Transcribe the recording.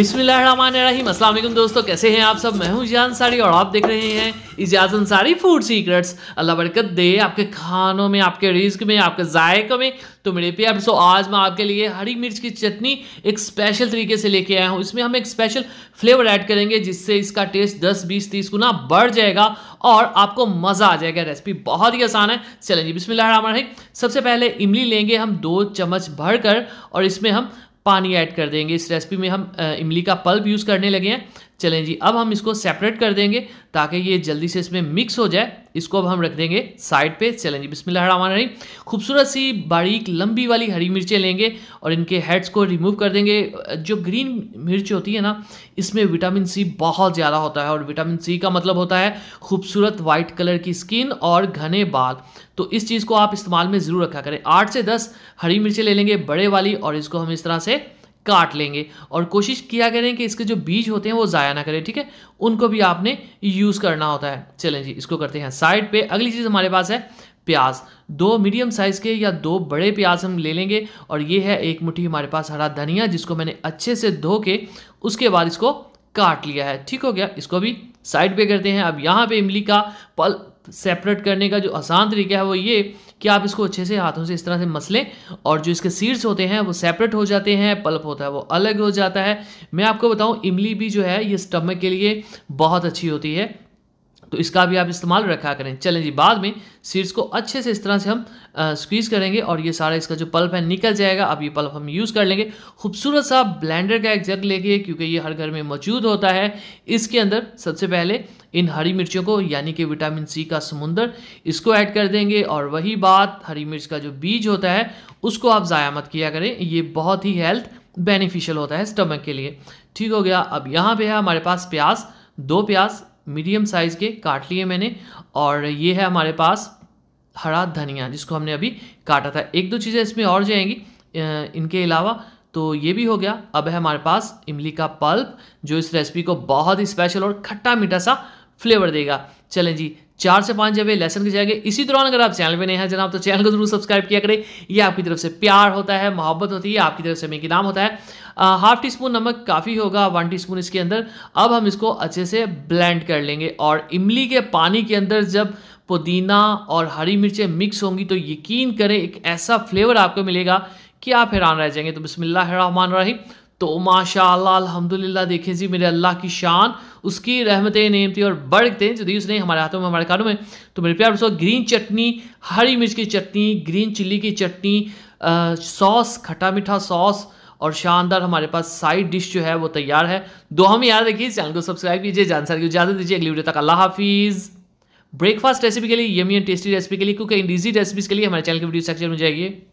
अस्सलाम वालेकुम दोस्तों कैसे हैं आप सब मैं हूं इजाज अंसारी और आप देख रहे हैं इजाज अंसारी फूड सीक्रेट्स अल्लाह बरकत दे आपके खानों में आपके रिस्क में आपके जायकों में तो मेरे पे अब सो आज मैं आपके लिए हरी मिर्च की चटनी एक स्पेशल तरीके से लेके आया हूँ इसमें हम एक स्पेशल फ्लेवर ऐड करेंगे जिससे इसका टेस्ट दस बीस तीस गुना बढ़ जाएगा और आपको मज़ा आ जाएगा रेसिपी बहुत ही आसान है चलेंगे जी सबसे पहले इमली लेंगे हम दो चम्मच कर और इसमें हम पानी ऐड कर देंगे इस रेसिपी में हम इमली का पल्प यूज़ करने लगे हैं चलें जी अब हम इसको सेपरेट कर देंगे ताकि ये जल्दी से इसमें मिक्स हो जाए इसको अब हम रख देंगे साइड पे चलेंगे बिस्मिल्लाह रहमान खूबसूरत सी बारीक लंबी वाली हरी मिर्चें लेंगे और इनके हेड्स को रिमूव कर देंगे जो ग्रीन मिर्च होती है ना इसमें विटामिन सी बहुत ज़्यादा होता है और विटामिन सी का मतलब होता है खूबसूरत वाइट कलर की स्किन और घने बाल तो इस चीज़ को आप इस्तेमाल में ज़रूर रखा करें आठ से दस हरी मिर्चें ले लेंगे बड़े वाली और इसको हम इस तरह से काट लेंगे और कोशिश किया करें कि इसके जो बीज होते हैं वो ज़ाया ना करें ठीक है उनको भी आपने यूज़ करना होता है चलें जी इसको करते हैं साइड पे अगली चीज़ हमारे पास है प्याज दो मीडियम साइज़ के या दो बड़े प्याज हम ले लेंगे और ये है एक मुठ्ठी हमारे पास हरा धनिया जिसको मैंने अच्छे से धो के उसके बाद इसको काट लिया है ठीक हो गया इसको भी साइड पे करते हैं अब यहाँ पे इमली का पल सेपरेट करने का जो आसान तरीका है वो ये कि आप इसको अच्छे से हाथों से इस तरह से मसलें और जो इसके सीड्स होते हैं वो सेपरेट हो जाते हैं पल्प होता है वो अलग हो जाता है मैं आपको बताऊं इमली भी जो है ये स्टमक के लिए बहुत अच्छी होती है तो इसका भी आप इस्तेमाल रखा करें चलें जी बाद में सीड्स को अच्छे से इस तरह से हम स्क्वीज़ करेंगे और ये सारा इसका जो पल्प है निकल जाएगा अब ये पल्प हम यूज़ कर लेंगे खूबसूरत सा ब्लेंडर का एक जग लेके क्योंकि ये हर घर में मौजूद होता है इसके अंदर सबसे पहले इन हरी मिर्चों को यानी कि विटामिन सी का समुंदर इसको ऐड कर देंगे और वही बात हरी मिर्च का जो बीज होता है उसको आप ज़ाया मत किया करें ये बहुत ही हेल्थ बेनिफिशियल होता है स्टमक के लिए ठीक हो गया अब यहाँ पे है हमारे पास प्याज दो प्याज मीडियम साइज़ के काट लिए मैंने और ये है हमारे पास हरा धनिया जिसको हमने अभी काटा था एक दो चीज़ें इसमें और जाएंगी इनके अलावा तो ये भी हो गया अब है हमारे पास इमली का पल्प जो इस रेसिपी को बहुत ही स्पेशल और खट्टा मीठा सा फ्लेवर देगा चलें जी चार से पाँच जब लेसन के जाएंगे इसी दौरान अगर आप चैनल पे नए हैं जनाब तो चैनल को जरूर सब्सक्राइब किया करें ये आपकी तरफ से प्यार होता है मोहब्बत होती है आपकी तरफ से मेकी नाम होता है हाफ टी स्पून नमक काफ़ी होगा वन टी स्पून इसके अंदर अब हम इसको अच्छे से ब्लेंड कर लेंगे और इमली के पानी के अंदर जब पुदीना और हरी मिर्चें मिक्स होंगी तो यकीन करें एक ऐसा फ्लेवर आपको मिलेगा कि आप हैरान रह जाएंगे तो बिसमिल्लर तो माशा अलहमदिल्ला देखें जी मेरे अल्लाह की शान उसकी रहमतें नियमती और हैं जो दी उसने हमारे हाथों में हमारे कानों में तो मेरे प्यार दोस्तों ग्रीन चटनी हरी मिर्च की चटनी ग्रीन चिल्ली की चटनी सॉस खट्टा मीठा सॉस और शानदार हमारे पास साइड डिश जो है वो तैयार है दो हम याद रखिए चैनल को सब्सक्राइब कीजिए जानसार की इजाज़त दीजिए अगली वीडियो तक अल्लाह हाफिज़ ब्रेकफास्ट रेसिपी के लिए यमी एंड टेस्टी रेसिपी के लिए क्योंकि इन इजी रेसिपीज़ के लिए हमारे चैनल के वीडियो सेक्शन में जाइए